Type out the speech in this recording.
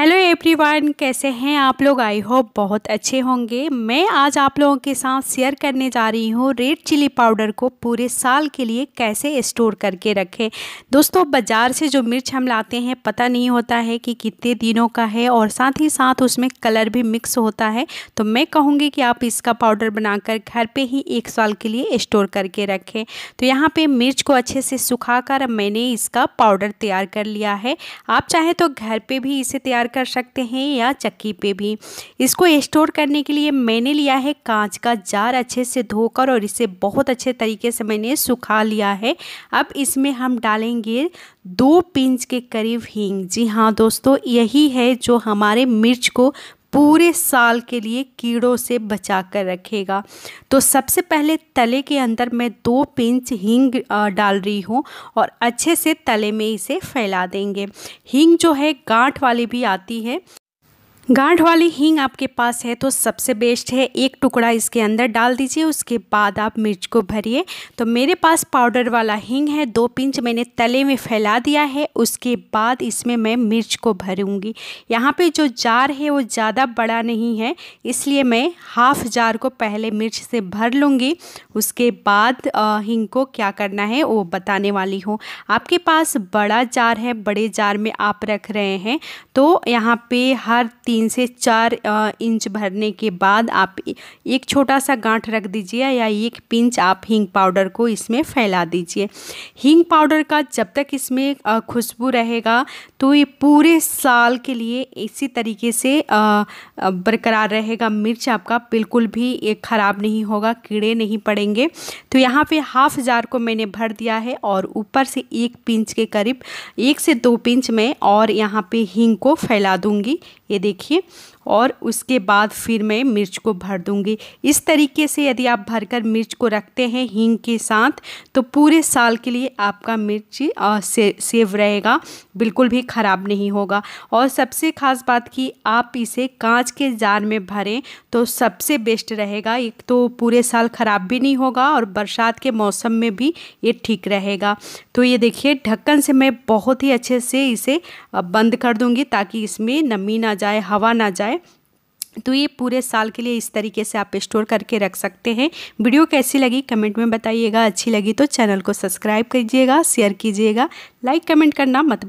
hello everyone कैसे हैं आप लोग आई होप बहुत अच्छे होंगे मैं आज आप लोगों के साथ शेयर करने जा रही हूँ रेड चिली पाउडर को पूरे साल के लिए कैसे स्टोर करके रखें दोस्तों बाज़ार से जो मिर्च हम लाते हैं पता नहीं होता है कि कितने दिनों का है और साथ ही साथ उसमें कलर भी मिक्स होता है तो मैं कहूँगी कि आप इसका पाउडर बनाकर घर पर ही एक साल के लिए स्टोर करके रखें तो यहाँ पर मिर्च को अच्छे से सुखा कर मैंने इसका पाउडर तैयार कर लिया है आप चाहें तो घर पर भी इसे तैयार कर सकते हैं या चक्की पे भी इसको स्टोर करने के लिए मैंने लिया है कांच का जार अच्छे से धोकर और इसे बहुत अच्छे तरीके से मैंने सुखा लिया है अब इसमें हम डालेंगे दो पिंच के करीब हींग जी हाँ दोस्तों यही है जो हमारे मिर्च को पूरे साल के लिए कीड़ों से बचा कर रखेगा तो सबसे पहले तले के अंदर मैं दो पिंच हींग डाल रही हूँ और अच्छे से तले में इसे फैला देंगे हींग जो है गांठ वाली भी आती है गांठ वाली हींग आपके पास है तो सबसे बेस्ट है एक टुकड़ा इसके अंदर डाल दीजिए उसके बाद आप मिर्च को भरिए तो मेरे पास पाउडर वाला हींग है दो पिंच मैंने तले में फैला दिया है उसके बाद इसमें मैं मिर्च को भरूंगी यहाँ पे जो जार है वो ज़्यादा बड़ा नहीं है इसलिए मैं हाफ़ जार को पहले मिर्च से भर लूँगी उसके बाद हींग को क्या करना है वो बताने वाली हूँ आपके पास बड़ा जार है बड़े जार में आप रख रहे हैं तो यहाँ पर हर तीन तीन से चार इंच भरने के बाद आप एक छोटा सा गांठ रख दीजिए या एक पिंच आप हींग पाउडर को इसमें फैला दीजिए हींग पाउडर का जब तक इसमें खुशबू रहेगा तो ये पूरे साल के लिए इसी तरीके से बरकरार रहेगा मिर्च आपका बिल्कुल भी एक ख़राब नहीं होगा कीड़े नहीं पड़ेंगे तो यहाँ पे हाफ जार को मैंने भर दिया है और ऊपर से एक पिंच के करीब एक से दो पिंच में और यहाँ पे हींग को फैला दूँगी ये देखिए और उसके बाद फिर मैं मिर्च को भर दूंगी इस तरीके से यदि आप भरकर मिर्च को रखते हैं हींग के साथ तो पूरे साल के लिए आपका मिर्च से, सेव रहेगा बिल्कुल भी ख़राब नहीं होगा और सबसे ख़ास बात कि आप इसे कांच के जार में भरें तो सबसे बेस्ट रहेगा एक तो पूरे साल ख़राब भी नहीं होगा और बरसात के मौसम में भी ये ठीक रहेगा तो ये देखिए ढक्कन से मैं बहुत ही अच्छे से इसे बंद कर दूँगी ताकि इसमें नमी ना जाए हवा ना जाए तो ये पूरे साल के लिए इस तरीके से आप स्टोर करके रख सकते हैं वीडियो कैसी लगी कमेंट में बताइएगा अच्छी लगी तो चैनल को सब्सक्राइब कीजिएगा शेयर कीजिएगा लाइक कमेंट करना मत